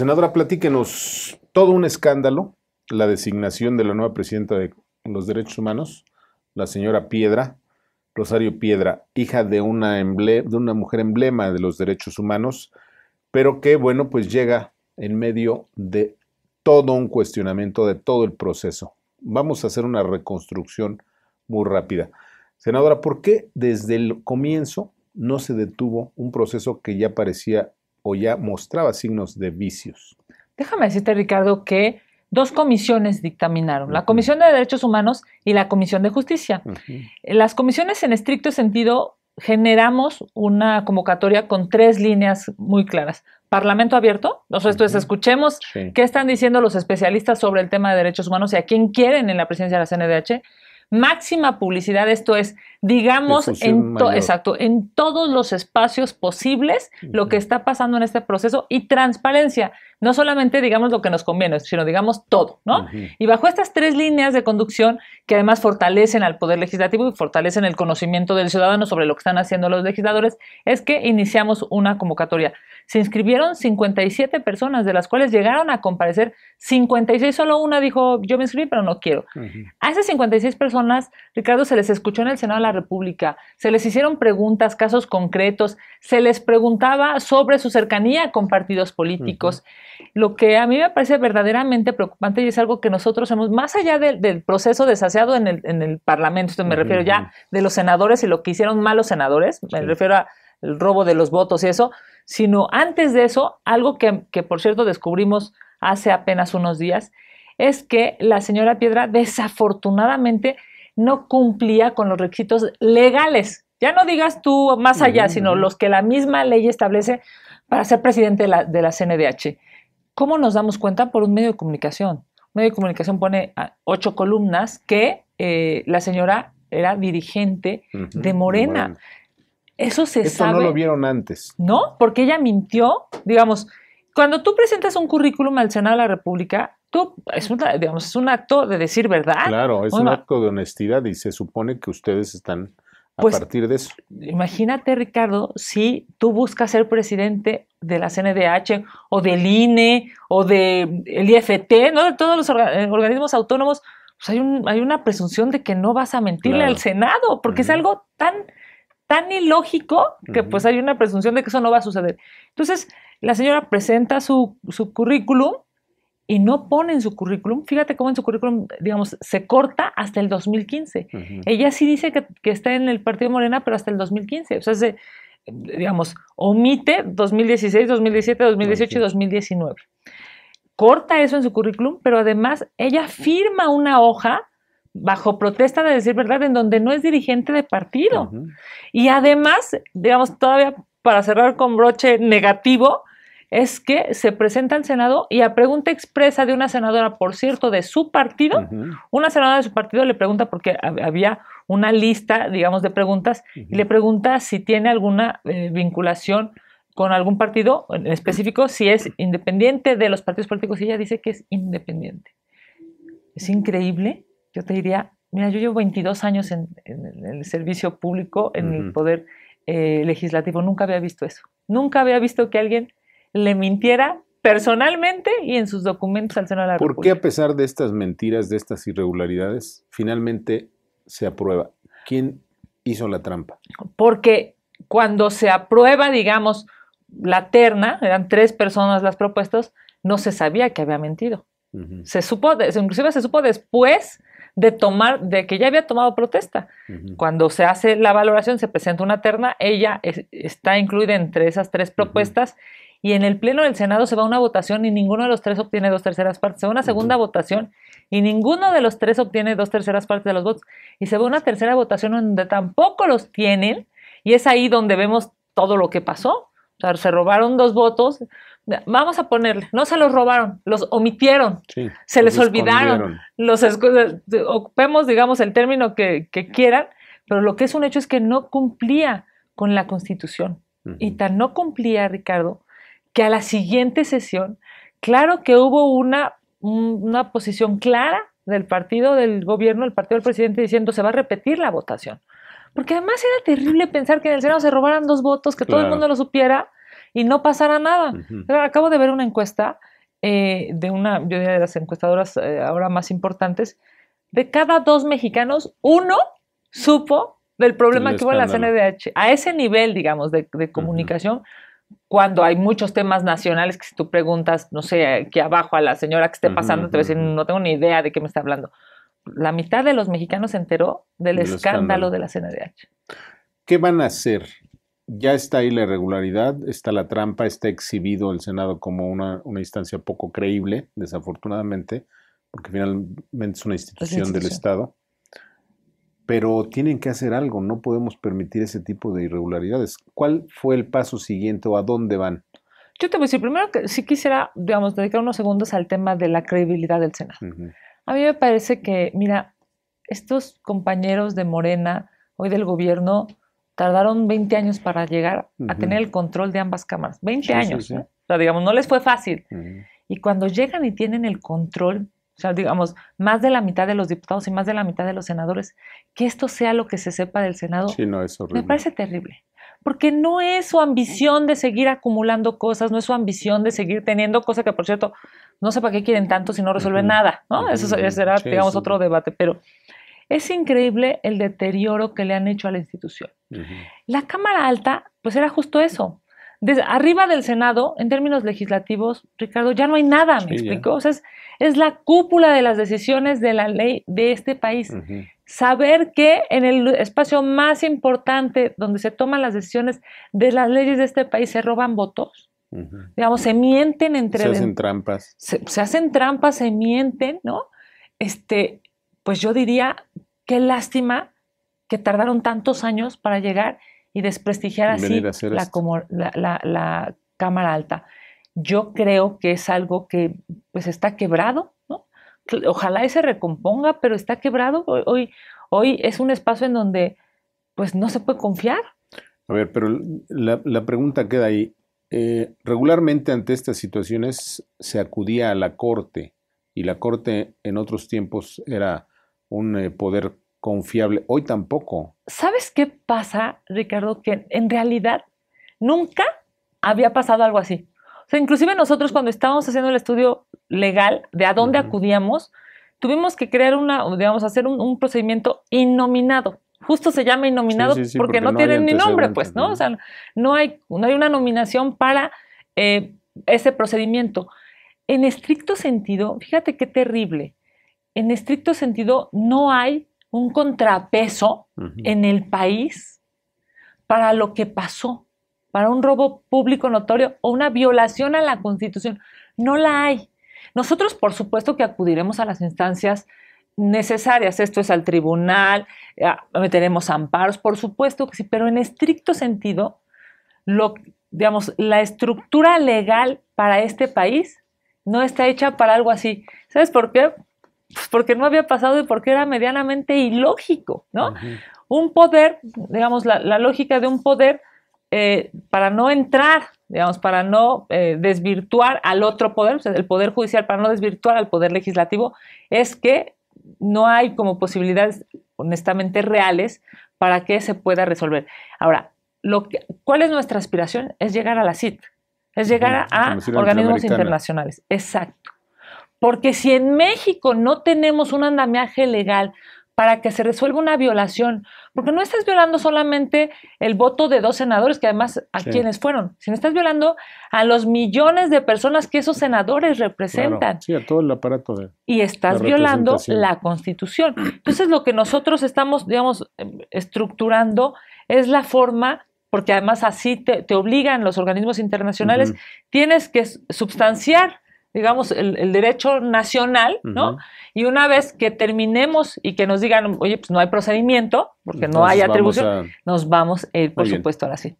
Senadora, platíquenos todo un escándalo, la designación de la nueva presidenta de los derechos humanos, la señora Piedra, Rosario Piedra, hija de una, mujer emblema de los derechos humanos, pero que, bueno, pues llega en medio de todo un cuestionamiento de todo el proceso. Vamos a hacer una reconstrucción muy rápida. Senadora, ¿por qué desde el comienzo no se detuvo un proceso que ya parecía o ya mostraba signos de vicios. Déjame decirte, Ricardo, que dos comisiones dictaminaron, la Comisión de Derechos Humanos y la Comisión de Justicia. Eh, las comisiones en estricto sentido generamos una convocatoria con tres líneas muy claras. Parlamento abierto, nosotros escuchemos qué están diciendo los especialistas sobre el tema de derechos humanos y a quién quieren en la presidencia de la CNDH máxima publicidad, esto es, digamos, en, exacto, en todos los espacios posibles lo que está pasando en este proceso y transparencia. No solamente digamos lo que nos conviene, sino digamos todo, ¿no? Y bajo estas tres líneas de conducción, que además fortalecen al Poder Legislativo y fortalecen el conocimiento del ciudadano sobre lo que están haciendo los legisladores, es que iniciamos una convocatoria. Se inscribieron 57 personas, de las cuales llegaron a comparecer 56, solo una dijo, yo me inscribí, pero no quiero. A esas 56 personas, Ricardo, se les escuchó en el Senado de la República, se les hicieron preguntas, casos concretos, se les preguntaba sobre su cercanía con partidos políticos. Lo que a mí me parece verdaderamente preocupante y es algo que nosotros hemos, más allá del proceso desaseado en el, Parlamento, esto me refiero ya de los senadores y lo que hicieron malos senadores, me refiero al robo de los votos y eso, sino antes de eso, algo que, por cierto descubrimos hace apenas unos días, es que la señora Piedra desafortunadamente no cumplía con los requisitos legales. Ya no digas tú más allá, sino los que la misma ley establece para ser presidente de la, de CNDH. ¿Cómo nos damos cuenta? Por un medio de comunicación. Un medio de comunicación pone ocho columnas que eh, la señora era dirigente de Morena. Eso se Esto no lo vieron antes. No, porque ella mintió. Digamos, cuando tú presentas un currículum al Senado de la República, tú, es, digamos, es un acto de decir verdad. Claro, es un acto de honestidad y se supone que ustedes están pues, partir de eso. Imagínate, Ricardo, si tú buscas ser presidente de la CNDH o del INE o del IFT, ¿no? de todos los eh, organismos autónomos, pues hay, hay una presunción de que no vas a mentirle al Senado, porque es algo tan, tan ilógico que pues hay una presunción de que eso no va a suceder. Entonces, la señora presenta su, su currículum y no pone en su currículum, fíjate cómo en su currículum, digamos, se corta hasta el 2015. Ella sí dice que, que, está en el Partido Morena, pero hasta el 2015. O sea, se, digamos, omite 2016, 2017, 2018 y 2019. Corta eso en su currículum, pero además ella firma una hoja bajo protesta de decir verdad, en donde no es dirigente de partido. Y además, digamos, todavía para cerrar con broche negativo, es que se presenta al Senado y a pregunta expresa de una senadora, por cierto, de su partido, una senadora de su partido le pregunta porque había una lista, digamos, de preguntas y le pregunta si tiene alguna eh, vinculación con algún partido en específico, si es independiente de los partidos políticos y ella dice que es independiente. Es increíble, yo te diría, mira, yo llevo 22 años en, el servicio público, en el poder eh, legislativo, nunca había visto eso, nunca había visto que alguien le mintiera personalmente y en sus documentos al Senado de la República. ¿Por qué a pesar de estas mentiras, de estas irregularidades, finalmente se aprueba? ¿Quién hizo la trampa? Porque cuando se aprueba, digamos, la terna, eran tres personas las propuestas, no se sabía que había mentido. Se supo, inclusive se supo después de tomar, de que ya había tomado protesta. Cuando se hace la valoración, se presenta una terna, ella está incluida entre esas tres propuestas y en el Pleno del Senado se va una votación y ninguno de los tres obtiene dos terceras partes. Se va una segunda votación y ninguno de los tres obtiene dos terceras partes de los votos. Y se va una tercera votación donde tampoco los tienen y es ahí donde vemos todo lo que pasó. O sea, se robaron dos votos. Vamos a ponerle, no se los robaron, los omitieron, se les olvidaron, los ocupemos, digamos, el término que, quieran, pero lo que es un hecho es que no cumplía con la Constitución. Y tan no cumplía, Ricardo, que a la siguiente sesión, claro que hubo una, una posición clara del partido del gobierno, del partido del presidente, diciendo se va a repetir la votación. Porque además era terrible pensar que en el Senado se robaran dos votos, que todo el mundo lo supiera y no pasara nada. Acabo de ver una encuesta eh, de una yo de las encuestadoras eh, ahora más importantes. De cada dos mexicanos, uno supo del problema que hubo en la CNDH. A ese nivel, digamos, de, comunicación cuando hay muchos temas nacionales que si tú preguntas, no sé, aquí abajo a la señora que esté pasando, te va a decir, no tengo ni idea de qué me está hablando. La mitad de los mexicanos se enteró del escándalo, de la CNDH. ¿Qué van a hacer? Ya está ahí la irregularidad, está la trampa, está exhibido el Senado como una, instancia poco creíble, desafortunadamente, porque finalmente es una institución. del Estado pero tienen que hacer algo, no podemos permitir ese tipo de irregularidades. ¿Cuál fue el paso siguiente o a dónde van? Yo te voy a decir, primero que si quisiera, digamos, dedicar unos segundos al tema de la credibilidad del Senado. A mí me parece que, mira, estos compañeros de Morena, hoy del gobierno, tardaron 20 años para llegar a tener el control de ambas cámaras. 20 años. ¿eh? O sea, digamos, no les fue fácil. Y cuando llegan y tienen el control, digamos, más de la mitad de los diputados y más de la mitad de los senadores, que esto sea lo que se sepa del Senado, sí, no, me parece terrible. Porque no es su ambición de seguir acumulando cosas, no es su ambición de seguir teniendo cosas que, por cierto, no sé para qué quieren tanto si no resuelven nada, Eso será, digamos, otro debate, pero es increíble el deterioro que le han hecho a la institución. La Cámara Alta, pues era justo eso, arriba del Senado, en términos legislativos, Ricardo, ya no hay nada, ¿me explico? es, la cúpula de las decisiones de la ley de este país. Saber que en el espacio más importante donde se toman las decisiones de las leyes de este país se roban votos. Digamos, se mienten entre... Se hacen trampas. Se, se hacen trampas, se mienten, ¿no? Este, pues yo diría, qué lástima que tardaron tantos años para llegar y desprestigiar así la, como, la, Cámara Alta. Yo creo que es algo que pues está quebrado, ¿no? Ojalá y se recomponga, pero está quebrado. Hoy, hoy es un espacio en donde pues no se puede confiar. A ver, pero la, pregunta queda ahí. Eh, regularmente ante estas situaciones se acudía a la corte y la corte en otros tiempos era un eh, poder confiable. Hoy tampoco. ¿Sabes qué pasa, Ricardo? Que en realidad nunca había pasado algo así. O sea, inclusive nosotros cuando estábamos haciendo el estudio legal de a dónde acudíamos, tuvimos que crear una, digamos, hacer un, procedimiento innominado. Justo se llama innominado porque, no, tienen ni nombre, pues, ¿no? O sea, no hay, hay una nominación para eh, ese procedimiento. En estricto sentido, fíjate qué terrible, en estricto sentido no hay un contrapeso en el país para lo que pasó, para un robo público notorio o una violación a la Constitución. No la hay. Nosotros, por supuesto, que acudiremos a las instancias necesarias. Esto es al tribunal, eh, tenemos amparos, por supuesto que sí, pero en estricto sentido, lo, digamos, la estructura legal para este país no está hecha para algo así. ¿Sabes por qué? pues porque no había pasado y porque era medianamente ilógico, ¿no? Un poder, digamos, la, lógica de un poder eh, para no entrar, digamos, para no eh, desvirtuar al otro poder, el poder judicial, para no desvirtuar al poder legislativo, es que no hay como posibilidades honestamente reales para que se pueda resolver. Ahora, ¿cuál es nuestra aspiración? Es llegar a la CIT, es llegar a organismos internacionales. Exacto. Porque si en México no tenemos un andamiaje legal para que se resuelva una violación, porque no estás violando solamente el voto de dos senadores, que además a quienes fueron, sino estás violando a los millones de personas que esos senadores representan. sí, a todo el aparato de. Y estás violando la constitución. Entonces, lo que nosotros estamos, digamos, estructurando es la forma porque además así te, obligan los organismos internacionales, tienes que substanciar digamos, el, derecho nacional, ¿no? Y una vez que terminemos y que nos digan, oye, pues no hay procedimiento, porque no hay atribución, nos vamos eh, por supuesto, ahora sí.